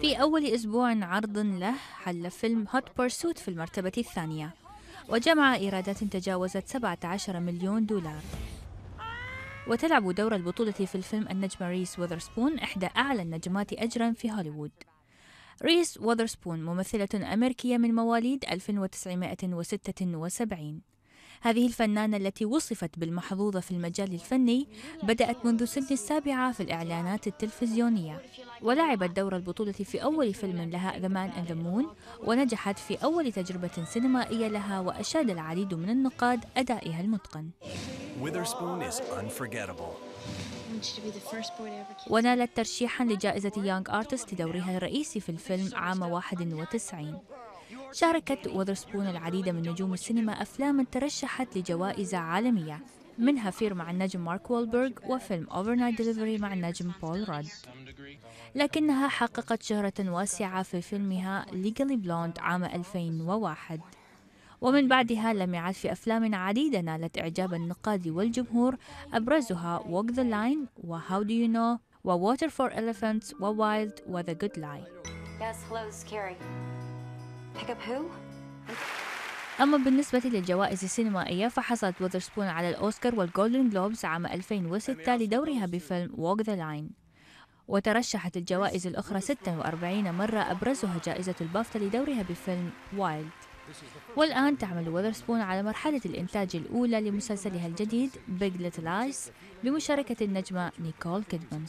في أول أسبوع عرض له حل فيلم هوت بورسوت في المرتبة الثانية وجمع إيرادات تجاوزت 17 مليون دولار وتلعب دور البطولة في الفيلم النجمة ريس وذرسبون إحدى أعلى النجمات أجرا في هوليوود ريس وذرسبون ممثلة أمريكية من مواليد 1976 هذه الفنانة التي وصفت بالمحظوظة في المجال الفني بدأت منذ سن السابعة في الإعلانات التلفزيونية ولعبت دور البطولة في أول فيلم لها The Man and the Moon ونجحت في أول تجربة سينمائية لها وأشاد العديد من النقاد أدائها المتقن ونالت ترشيحا لجائزة يانغ أرتست لدورها الرئيسي في الفيلم عام 91 شاركت وذرسبون العديد من نجوم السينما أفلاما ترشحت لجوائز عالمية منها فير مع النجم مارك وولبرغ وفيلم أوفرنايت ديليفري مع النجم بول راد لكنها حققت شهرة واسعة في فيلمها ليجلي بلوند عام 2001 ومن بعدها لمعت في أفلام عديدة نالت إعجاب النقاد والجمهور أبرزها Walk the Line و How Do You Know و Water for Elephants و Wild و The Good Lie Yes, hello, this is Carrie. أما بالنسبة للجوائز السينمائية فحصلت وذرسبون على الأوسكار والجولدن جلوبز عام 2006 لدورها بفيلم ووك ذا لاين وترشحت الجوائز الأخرى 46 مرة أبرزها جائزة البافتا لدورها بفيلم وايلد والآن تعمل وذرسبون على مرحلة الإنتاج الأولى لمسلسلها الجديد بيج Little Eyes بمشاركة النجمة نيكول كيدمان